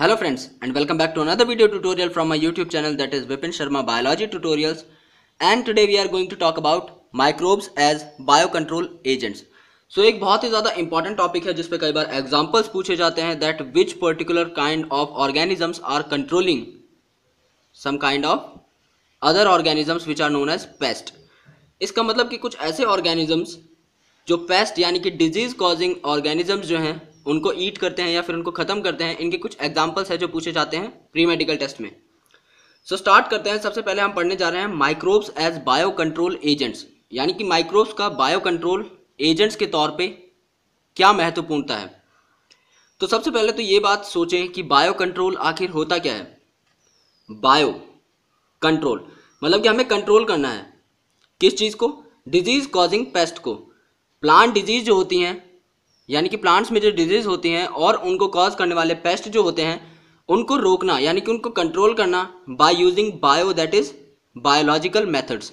hello friends and welcome back to another video tutorial from my YouTube channel that is Vipin Sharma biology tutorials and today we are going to talk about microbes as bio control agents so एक बहुत ही ज्यादा important topic है जिसपे कई बार examples पूछे जाते हैं that which particular kind of organisms are controlling some kind of other organisms which are known as pest इसका मतलब कि कुछ ऐसे ऑर्गेनिजम्स जो पेस्ट यानी कि डिजीज कॉजिंग ऑर्गेनिजम्स जो हैं उनको ईट करते हैं या फिर उनको ख़त्म करते हैं इनके कुछ एग्जाम्पल्स हैं जो पूछे जाते हैं प्री मेडिकल टेस्ट में सो so, स्टार्ट करते हैं सबसे पहले हम पढ़ने जा रहे हैं microbes as bio control agents यानी कि माइक्रोब्स का बायो कंट्रोल एजेंट्स के तौर पे क्या महत्वपूर्णता है तो सबसे पहले तो ये बात सोचें कि बायो कंट्रोल आखिर होता क्या है बायो कंट्रोल मतलब कि हमें कंट्रोल करना है किस चीज़ को डिजीज़ कॉजिंग पेस्ट को प्लांट डिजीज जो होती हैं यानी कि प्लांट्स में जो डिजीज़ होती हैं और उनको कॉज करने वाले पेस्ट जो होते हैं उनको रोकना यानी कि उनको कंट्रोल करना by using bio that is biological methods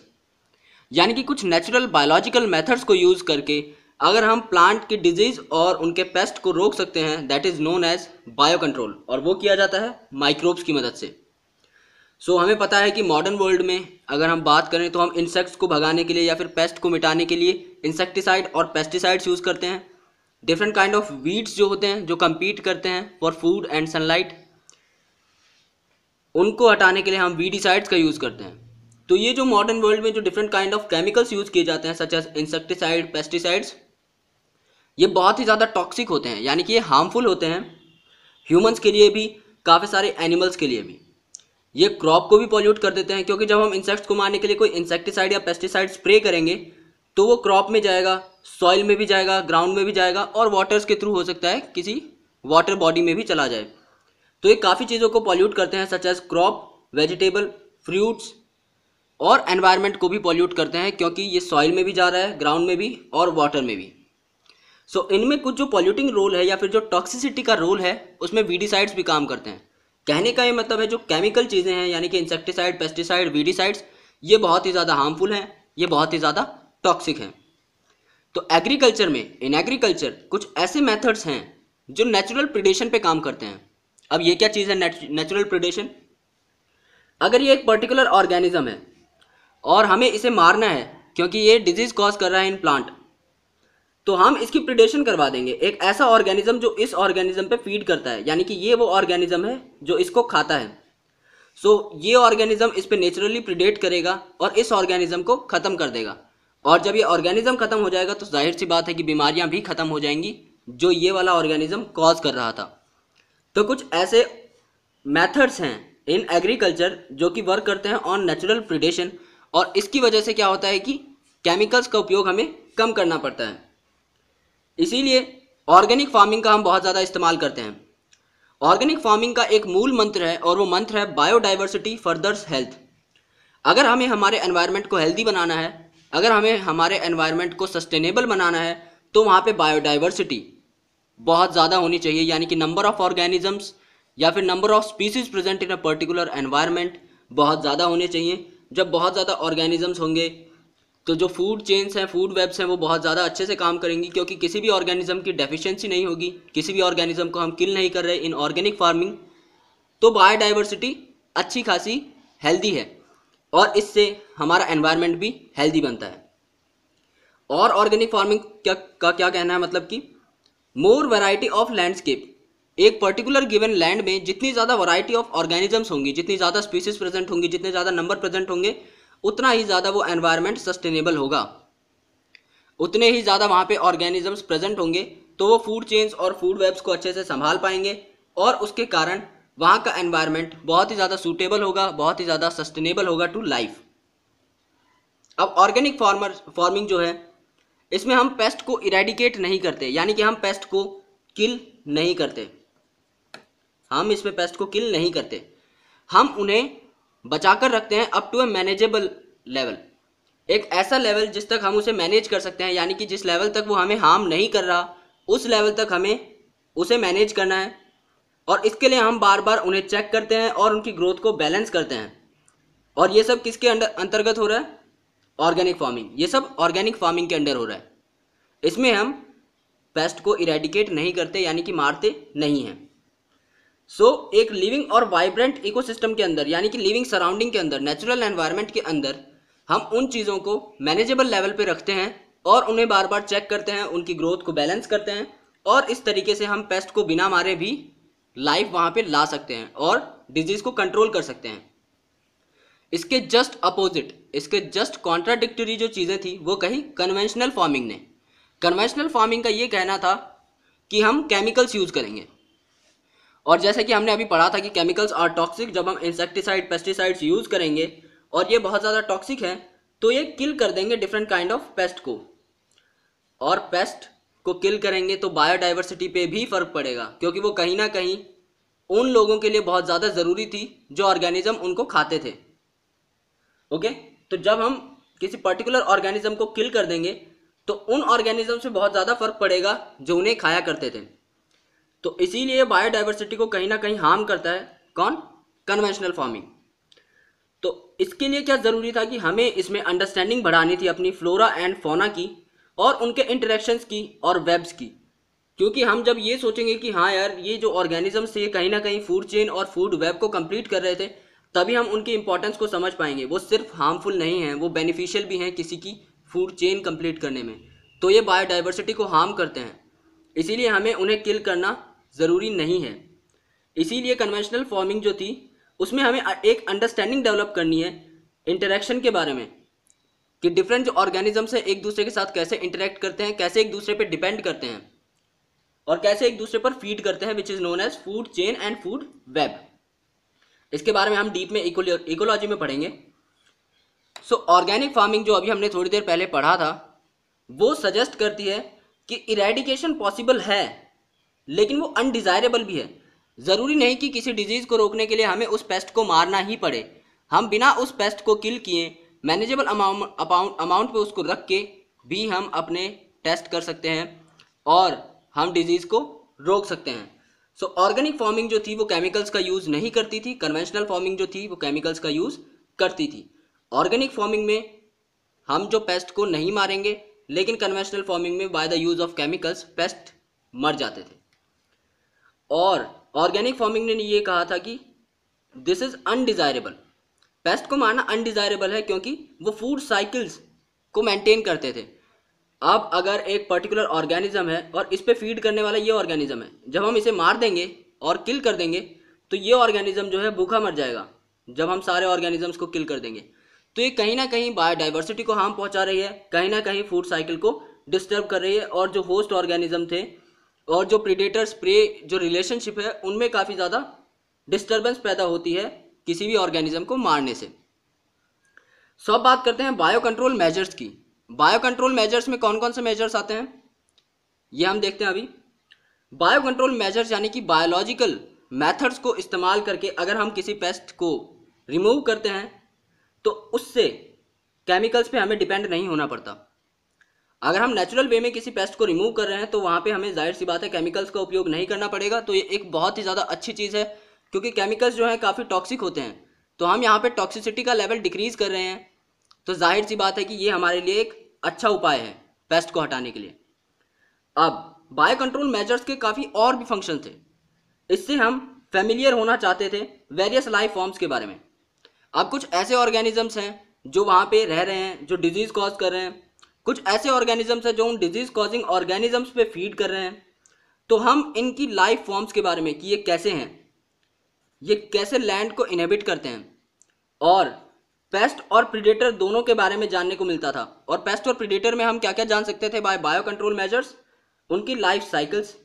यानी कि कुछ नेचुरल बायोलॉजिकल मेथड्स को यूज़ करके अगर हम प्लांट की डिजीज़ और उनके पेस्ट को रोक सकते हैं that is known as bio control और वो किया जाता है माइक्रोब्स की मदद से सो so, हमें पता है कि मॉडर्न वर्ल्ड में अगर हम बात करें तो हम इंसेक्ट्स को भगाने के लिए या फिर पेस्ट को मिटाने के लिए इंसेक्टिसाइड और पेस्टिसाइड्स यूज़ करते हैं डिफरेंट काइंड ऑफ वीड्स जो होते हैं जो कम्पीट करते हैं फॉर फूड एंड सनलाइट उनको हटाने के लिए हम वीडिसाइड्स का यूज़ करते हैं तो ये जो मॉडर्न वर्ल्ड में जो different kind of chemicals use किए जाते हैं सच एज इंसेक्टिसाइड पेस्टिसाइड्स ये बहुत ही ज़्यादा टॉक्सिक होते हैं यानी कि ये हार्मफुल होते हैं ह्यूमंस के लिए भी काफ़ी सारे एनिमल्स के लिए भी ये क्रॉप को भी पॉल्यूट कर देते हैं क्योंकि जब हम इंसेक्ट्स को मारने के लिए कोई इंसेक्टिसाइड या पेस्टिसाइड स्प्रे करेंगे तो वो क्रॉप में जाएगा सॉइल में भी जाएगा ग्राउंड में भी जाएगा और वाटर्स के थ्रू हो सकता है किसी वाटर बॉडी में भी चला जाए तो ये काफ़ी चीज़ों को पॉल्यूट करते हैं such as crop vegetable fruits और एनवायरनमेंट को भी पॉल्यूट करते हैं क्योंकि ये सॉइल में भी जा रहा है ग्राउंड में भी और वाटर में भी सो so, इनमें कुछ जो पॉल्यूटिंग रोल है या फिर जो टॉक्सिसिटी का रोल है उसमें वीडीसाइड्स भी काम करते हैं कहने का ये मतलब है जो केमिकल चीज़ें हैं यानी कि इंसेक्टिसाइड पेस्टिसाइड वीडीसाइड्स ये बहुत ही ज़्यादा हार्मफुल हैं ये बहुत ही ज़्यादा टॉक्सिक हैं तो एग्रीकल्चर में इन एग्रीकल्चर कुछ ऐसे मेथड्स हैं जो नेचुरल प्रिडेशन पे काम करते हैं अब ये क्या चीज़ है नेचुरल प्रिडेशन अगर ये एक पर्टिकुलर ऑर्गेनिज्म है और हमें इसे मारना है क्योंकि ये डिजीज़ कॉज कर रहा है इन प्लांट तो हम इसकी प्रिडेशन करवा देंगे एक ऐसा ऑर्गेनिज्म जो इस ऑर्गेनिज्म पे फीड करता है यानी कि ये वो ऑर्गेनिज्म है जो इसको खाता है सो so, ये ऑर्गेनिज्म इस पर नेचुरली प्रिडेट करेगा और इस ऑर्गेनिज्म को ख़त्म कर देगा और जब ये ऑर्गेनिज्म खत्म हो जाएगा तो जाहिर सी बात है कि बीमारियां भी खत्म हो जाएंगी जो ये वाला ऑर्गेनिज्म कॉज कर रहा था तो कुछ ऐसे मेथड्स हैं इन एग्रीकल्चर जो कि वर्क करते हैं ऑन नेचुरल प्रिडेशन और इसकी वजह से क्या होता है कि केमिकल्स का उपयोग हमें कम करना पड़ता है इसीलिए ऑर्गेनिक फार्मिंग का हम बहुत ज़्यादा इस्तेमाल करते हैं ऑर्गेनिक फार्मिंग का एक मूल मंत्र है और वो मंत्र है बायोडाइवर्सिटी फर्दर्स हेल्थ अगर हमें हमारे एनवायरनमेंट को हेल्दी बनाना है अगर हमें हमारे एनवायरनमेंट को सस्टेनेबल बनाना है तो वहाँ पे बायोडाइवर्सिटी बहुत ज़्यादा होनी चाहिए यानी कि नंबर ऑफ ऑर्गेनिजम्स या फिर number of species present in a particular environment बहुत ज़्यादा होने चाहिए जब बहुत ज़्यादा ऑर्गेनिजम्स होंगे तो जो फूड चेन्स हैं फूड वेब्स हैं वो बहुत ज़्यादा अच्छे से काम करेंगी क्योंकि किसी भी ऑर्गेनिज्म की डेफिशिएंसी नहीं होगी किसी भी ऑर्गेनिज्म को हम किल नहीं कर रहे इन ऑर्गेनिक फार्मिंग तो बायोडाइवर्सिटी अच्छी खासी हेल्दी है और इससे हमारा एनवायरनमेंट भी हेल्दी बनता है और ऑर्गेनिक फार्मिंग क्या का क्या कहना है मतलब कि मोर वैरायटी ऑफ लैंडस्केप एक पर्टिकुलर गिवन लैंड में जितनी ज़्यादा वैरायटी ऑफ ऑर्गेनिजम्स होंगी जितनी ज़्यादा स्पीसीज प्रेजेंट होंगी जितने ज़्यादा नंबर प्रेजेंट होंगे उतना ही ज़्यादा वो एनवायरमेंट सस्टेनेबल होगा उतने ही ज़्यादा वहाँ पर ऑर्गेनिजम्स प्रेजेंट होंगे तो वो फूड चेन्स और फूड वेब्स को अच्छे से संभाल पाएंगे और उसके कारण वहाँ का एनवायरनमेंट बहुत ही ज़्यादा सूटेबल होगा बहुत ही ज़्यादा सस्टेनेबल होगा टू लाइफ अब ऑर्गेनिक फार्मर फार्मिंग जो है इसमें हम पेस्ट को इरेडिकेट नहीं करते यानी कि हम पेस्ट को किल नहीं करते हम इसमें पेस्ट को किल नहीं करते हम उन्हें बचाकर रखते हैं up to a manageable level एक ऐसा लेवल जिस तक हम उसे मैनेज कर सकते हैं यानी कि जिस लेवल तक वो हमें हार्म नहीं कर रहा उस लेवल तक हमें उसे मैनेज करना है और इसके लिए हम बार बार उन्हें चेक करते हैं और उनकी ग्रोथ को बैलेंस करते हैं और ये सब किसके अंडर अंतर्गत हो रहा है ऑर्गेनिक फार्मिंग ये सब ऑर्गेनिक फार्मिंग के अंडर हो रहा है इसमें हम पेस्ट को इरेडिकेट नहीं करते यानी कि मारते नहीं हैं सो so, एक लिविंग और वाइब्रेंट इकोसिस्टम के अंदर यानी कि लिविंग सराउंडिंग के अंदर नेचुरल एनवायरनमेंट के अंदर हम उन चीज़ों को मैनेजेबल लेवल पे रखते हैं और उन्हें बार बार चेक करते हैं उनकी ग्रोथ को बैलेंस करते हैं और इस तरीके से हम पेस्ट को बिना मारे भी लाइफ वहाँ पे ला सकते हैं और डिजीज को कंट्रोल कर सकते हैं इसके जस्ट अपोजिट इसके जस्ट कॉन्ट्राडिक्टरी जो चीज़ें थी वो कही कन्वेंशनल फार्मिंग ने कन्वेंशनल फार्मिंग का ये कहना था कि हम केमिकल्स यूज़ करेंगे और जैसे कि हमने अभी पढ़ा था कि केमिकल्स आर टॉक्सिक जब हम इंसेक्टिसाइड पेस्टिसाइड्स यूज़ करेंगे और ये बहुत ज़्यादा टॉक्सिक हैं तो ये किल कर देंगे डिफरेंट काइंड ऑफ पेस्ट को और पेस्ट को किल करेंगे तो बायोडाइवर्सिटी पे भी फ़र्क पड़ेगा क्योंकि वो कहीं ना कहीं उन लोगों के लिए बहुत ज़्यादा ज़रूरी थी जो ऑर्गेनिज्म उनको खाते थे ओके तो जब हम किसी पर्टिकुलर ऑर्गेनिज्म को किल कर देंगे तो उन ऑर्गेनिज्म से बहुत ज़्यादा फ़र्क पड़ेगा जो उन्हें खाया करते थे तो इसीलिए बायोडाइवर्सिटी को कहीं ना कहीं हार्म करता है कौन कन्वेंशनल फार्मिंग तो इसके लिए क्या ज़रूरी था कि हमें इसमें अंडरस्टैंडिंग बढ़ानी थी अपनी फ्लोरा एंड फोना की और उनके इंटरेक्शंस की और वेब्स की क्योंकि हम जब ये सोचेंगे कि हाँ यार ये जो ऑर्गेनिजम्स थे कहीं ना कहीं फूड चेन और फूड वेब को कंप्लीट कर रहे थे तभी हम उनकी इंपॉर्टेंस को समझ पाएंगे वो सिर्फ हार्मफुल नहीं है वो बेनिफिशियल भी हैं किसी की फूड चेन कंप्लीट करने में तो ये बायोडाइवर्सिटी को हार्म करते हैं इसीलिए हमें उन्हें किल करना ज़रूरी नहीं है इसीलिए कन्वेंशनल फार्मिंग जो थी उसमें हमें एक अंडरस्टैंडिंग डेवलप करनी है इंटरेक्शन के बारे में कि डिफरेंट जो ऑर्गेनिजम्स है एक दूसरे के साथ कैसे इंटरेक्ट करते हैं कैसे एक दूसरे पर डिपेंड करते हैं और कैसे एक दूसरे पर फीड करते हैं which is known as food chain and food web इसके बारे में हम डीप में इकोलॉजी में पढ़ेंगे सो ऑर्गेनिक फार्मिंग जो अभी हमने थोड़ी देर पहले पढ़ा था वो सजेस्ट करती है कि इरेडिकेशन पॉसिबल है लेकिन वो अनडिज़ायरेबल भी है ज़रूरी नहीं कि किसी डिजीज़ को रोकने के लिए हमें उस पेस्ट को मारना ही पड़े हम बिना उस पेस्ट को किल किए मैनेजेबल अमाउंट अमाउंट अमाउंट पे उसको रख के भी हम अपने टेस्ट कर सकते हैं और हम डिजीज़ को रोक सकते हैं सो ऑर्गेनिक फार्मिंग जो थी वो केमिकल्स का यूज़ नहीं करती थी कन्वेंशनल फार्मिंग जो थी वो केमिकल्स का यूज़ करती थी ऑर्गेनिक फार्मिंग में हम जो पेस्ट को नहीं मारेंगे लेकिन कन्वेंशनल फार्मिंग में by the use of chemicals pest मर जाते थे और ऑर्गेनिक फार्मिंग ने ये कहा था कि दिस इज़ अनडिज़ायरेबल पेस्ट को मारना अनडिज़ायरेबल है क्योंकि वो फूड साइकिल्स को मेंटेन करते थे अब अगर एक पर्टिकुलर ऑर्गेनिज्म है और इस पर फीड करने वाला ये ऑर्गेनिज्म है जब हम इसे मार देंगे और किल कर देंगे तो ये ऑर्गेनिज्म जो है भूखा मर जाएगा जब हम सारे ऑर्गेनिजम्स को किल कर देंगे तो ये कहीं ना कहीं बायोडाइवर्सिटी को हार्म पहुँचा रही है कहीं ना कहीं फूड साइकिल को डिस्टर्ब कर रही है और जो होस्ट ऑर्गेनिज्म थे और जो प्रीडेटर्स प्रे जो रिलेशनशिप है उनमें काफ़ी ज़्यादा डिस्टर्बेंस पैदा होती है किसी भी ऑर्गेनिज्म को मारने से सब बात करते हैं बायो कंट्रोल मेजर्स की बायो कंट्रोल मेजर्स में कौन कौन से मेजर्स आते हैं ये हम देखते हैं अभी बायो कंट्रोल मेजर्स यानी कि बायोलॉजिकल मेथड्स को इस्तेमाल करके अगर हम किसी पेस्ट को रिमूव करते हैं तो उससे केमिकल्स पे हमें डिपेंड नहीं होना पड़ता अगर हम नेचुरल वे में किसी पेस्ट को रिमूव कर रहे हैं तो वहाँ पे हमें जाहिर सी बात है केमिकल्स का उपयोग नहीं करना पड़ेगा तो ये एक बहुत ही ज़्यादा अच्छी चीज़ है क्योंकि केमिकल्स जो हैं काफ़ी टॉक्सिक होते हैं तो हम यहाँ पर टॉक्सिसिटी का लेवल डिक्रीज़ कर रहे हैं तो जाहिर सी बात है कि ये हमारे लिए एक अच्छा उपाय है पेस्ट को हटाने के लिए अब बायो कंट्रोल मेजर्स के काफ़ी और भी फंक्शन थे इससे हम फेमिलियर होना चाहते थे वेरियस लाइफ फॉर्म्स के बारे में अब कुछ ऐसे ऑर्गेनिजम्स हैं जो वहाँ पे रह रहे हैं जो डिजीज़ कॉज कर रहे हैं कुछ ऐसे ऑर्गेनिजम्स हैं जो उन डिजीज़ कॉजिंग ऑर्गेनिजम्स पे फीड कर रहे हैं तो हम इनकी लाइफ फॉर्म्स के बारे में कि ये कैसे हैं ये कैसे लैंड को इनहेबिट करते हैं और पेस्ट और प्रीडेटर दोनों के बारे में जानने को मिलता था और पेस्ट और प्रीडेटर में हम क्या क्या जान सकते थे बाय बायो कंट्रोल मेजर्स उनकी लाइफ साइकिल्स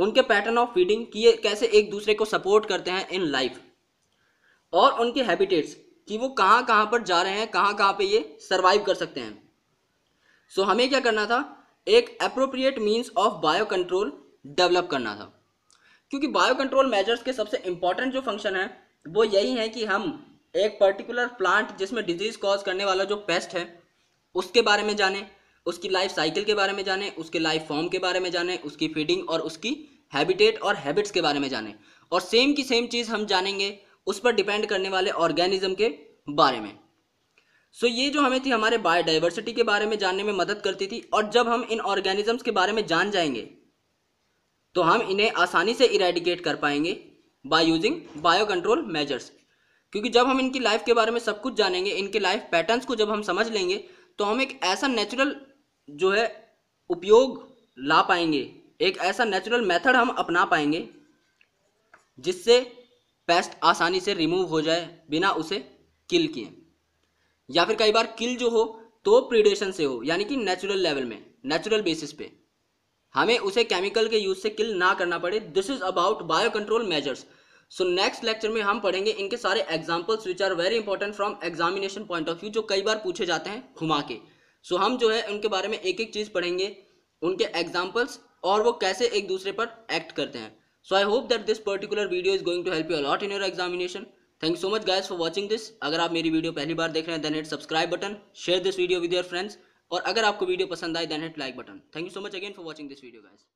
उनके पैटर्न ऑफ फीडिंग कि ये कैसे एक दूसरे को सपोर्ट करते हैं इन लाइफ और उनके हैबिटेट्स कि वो कहाँ कहाँ पर जा रहे हैं कहाँ कहाँ पर ये सर्वाइव कर सकते हैं सो so, हमें क्या करना था एक appropriate means of bio control develop करना था क्योंकि बायो कंट्रोल मेजर्स के सबसे इंपॉर्टेंट जो फंक्शन है वो यही है कि हम एक पर्टिकुलर प्लांट जिसमें डिजीज कॉज करने वाला जो पेस्ट है उसके बारे में जाने उसकी लाइफ साइकिल के बारे में जाने उसके लाइफ फॉर्म के बारे में जाने उसकी फीडिंग और उसकी हैबिटेट और हैबिट्स के बारे में जाने और सेम की सेम चीज़ हम जानेंगे उस पर डिपेंड करने वाले ऑर्गेनिज्म के बारे में सो so, ये जो हमें थी हमारे बायोडाइवर्सिटी के बारे में जानने में मदद करती थी और जब हम इन ऑर्गेनिजम्स के बारे में जान जाएंगे तो हम इन्हें आसानी से इरेडिकेट कर पाएंगे by using bio control measures क्योंकि जब हम इनकी लाइफ के बारे में सब कुछ जानेंगे इनके लाइफ पैटर्न्स को जब हम समझ लेंगे तो हम एक ऐसा नेचुरल जो है उपयोग ला पाएंगे एक ऐसा नेचुरल मेथड हम अपना पाएंगे जिससे पेस्ट आसानी से रिमूव हो जाए बिना उसे किल किए या फिर कई बार किल जो हो तो प्रीडेशन से हो यानी कि नेचुरल लेवल में नेचुरल बेसिस पे हमें उसे केमिकल के यूज से किल ना करना पड़े this is about bio control measures so next lecture में हम पढ़ेंगे इनके सारे examples which are very important from examination point of view जो कई बार पूछे जाते हैं घुमा के सो so, हम जो है उनके बारे में एक एक चीज़ पढ़ेंगे उनके एग्जाम्पल्स और वो कैसे एक दूसरे पर एक्ट करते हैं so I hope that this particular video is going to help you a lot in your examination thank so much guys for watching this अगर आप मेरी वीडियो पहली बार देख रहे हैं then it subscribe button share this video with your friends और अगर आपको वीडियो पसंद आए then hit like button thank you so much again for watching this video guys